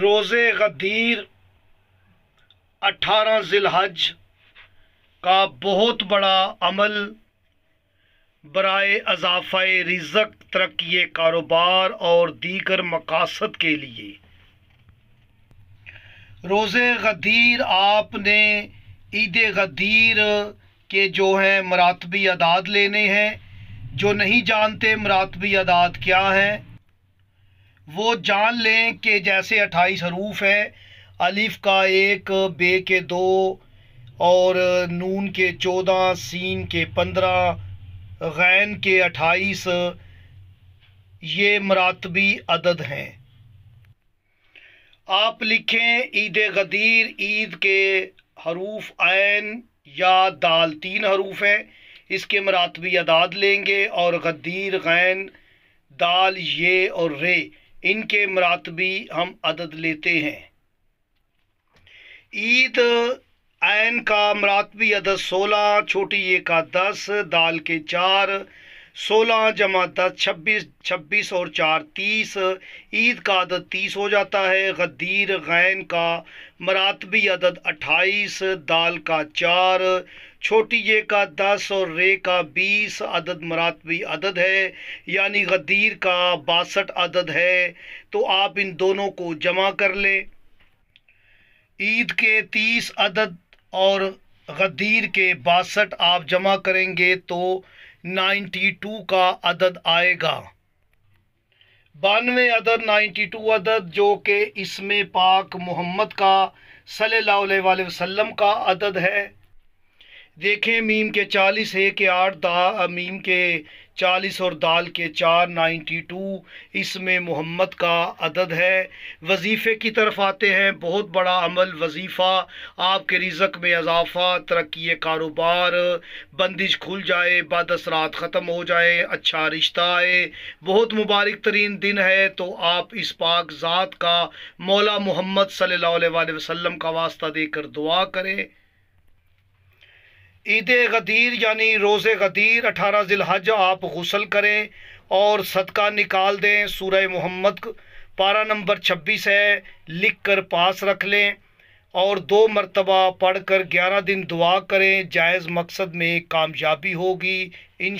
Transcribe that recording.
रोज़े गदीर अठारह ज़िलहज का बहुत बड़ा अमल बरए अजाफ़ रिजक तरक्की कारोबार और दीगर मकासद के लिए रोज़े गदीर आपने ईद गदीर के जो हैं मरातबी अदाद लेने हैं जो नहीं जानते मरातबी अदात क्या हैं वो जान लें कि जैसे अट्ठाईस हरूफ हैं अलिफ का एक बे के दो और नून के चौदह सीन के पंद्रह गैन के अट्ठाईस ये मरातबी अदद हैं आप लिखें ईद गदीर ईद के हरूफ आन या दाल तीन हरूफ हैं इसके मरातबी अदाद लेंगे और गदीर गैन दाल ये और रे इनके मरातबी हम अदद लेते हैं ईद आन का मरातबी अदद सोलह छोटी ये का दस दाल के चार सोलह जमा दस छब्बीस छब्बीस और चार तीस ईद का अदद तीस हो जाता है गदीर गैन का मरातबी अदद अट्ठाईस दाल का चार छोटी ये का दस और रे का बीस अदद मरातबी अदद है यानी गदीर का बासठ अदद है तो आप इन दोनों को जमा कर लें ईद के तीस अदद और गदीर के बासठ आप जमा करेंगे तो नाइन्टी टू का अदद आएगा बानवे अदद नाइन्टी टू अदद जो कि इसमें पाक मोहम्मद का सल्लल्लाहु अलैहि वसल्लम का अदद है देखें मीम के चालीस है के आठ दा मीम के चालीस और दाल के चार नाइन्टी टू इसमें मोहम्मद का अदद है वजीफ़े की तरफ आते हैं बहुत बड़ा अमल वजीफ़ा आपके रिजक में अजाफा तरक्की कारोबार बंदिश खुल जाए असरात ख़त्म हो जाए अच्छा रिश्ता आए बहुत मुबारक तरीन दिन है तो आप इस पाक ज़ात का मौला मोहम्मद सल्ला वसम का वास्ता देकर दुआ करें ईद गदीर यानी रोज़ गदीर अठारह ज़िलहज आप गसल करें और सदका निकाल दें सूर मोहम्मद पारा नंबर छब्बीस है लिख कर पास रख लें और दो मरतबा पढ़ कर ग्यारह दिन दुआ करें जायज़ मकसद में कामयाबी होगी इन